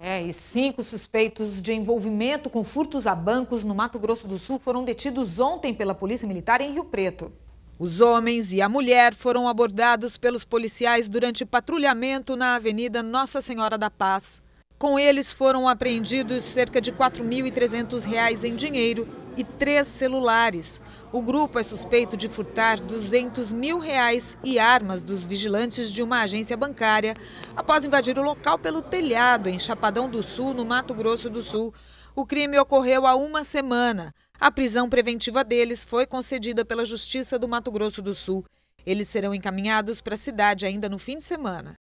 É, e cinco suspeitos de envolvimento com furtos a bancos no Mato Grosso do Sul foram detidos ontem pela Polícia Militar em Rio Preto. Os homens e a mulher foram abordados pelos policiais durante patrulhamento na Avenida Nossa Senhora da Paz. Com eles foram apreendidos cerca de R$ 4.300 em dinheiro e três celulares, o grupo é suspeito de furtar 200 mil reais e armas dos vigilantes de uma agência bancária após invadir o local pelo telhado em Chapadão do Sul, no Mato Grosso do Sul. O crime ocorreu há uma semana. A prisão preventiva deles foi concedida pela Justiça do Mato Grosso do Sul. Eles serão encaminhados para a cidade ainda no fim de semana.